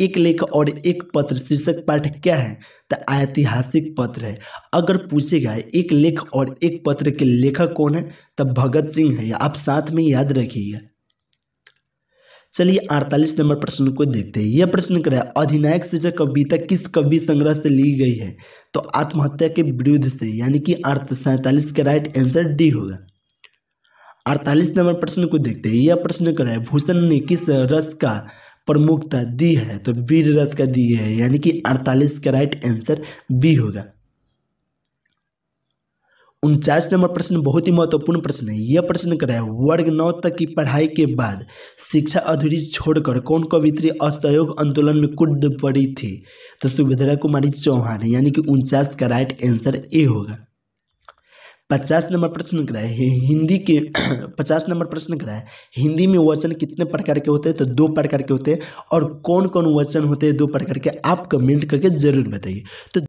एक लेख और एक पत्र शीर्षक पाठ क्या है तो ऐतिहासिक पत्र है अगर पूछेगा एक लेख और एक पत्र के लेखक कौन है तब भगत सिंह है आप साथ में याद रखिएगा चलिए अड़तालीस नंबर प्रश्न को देखते हैं यह प्रश्न कर अधिनायक शीर्षक कविता किस कवि संग्रह से ली गई है तो आत्महत्या के विरुद्ध से यानी कि अर्थ सैंतालीस का राइट आंसर डी होगा अड़तालीस नंबर प्रश्न को देखते हैं यह प्रश्न कर भूषण ने किस रस का प्रमुखता दी है तो वीर रस का दी है यानी कि अड़तालीस का राइट आंसर बी होगा उनचास नंबर प्रश्न बहुत ही महत्वपूर्ण प्रश्न है यह प्रश्न करा है वर्ग नौ तक की पढ़ाई के बाद शिक्षा अधूरी छोड़कर कौन कवित्री असहयोग आंदोलन में कूद पड़ी थी तो सुभद्रा कुमारी चौहान यानी कि उनचास का राइट आंसर ए होगा पचास नंबर प्रश्न कराए हिंदी के पचास नंबर प्रश्न कराए हिंदी में वचन कितने प्रकार के होते हैं तो दो प्रकार के होते हैं और कौन कौन वचन होते हैं दो प्रकार के आप कमेंट करके जरूर बताइए तो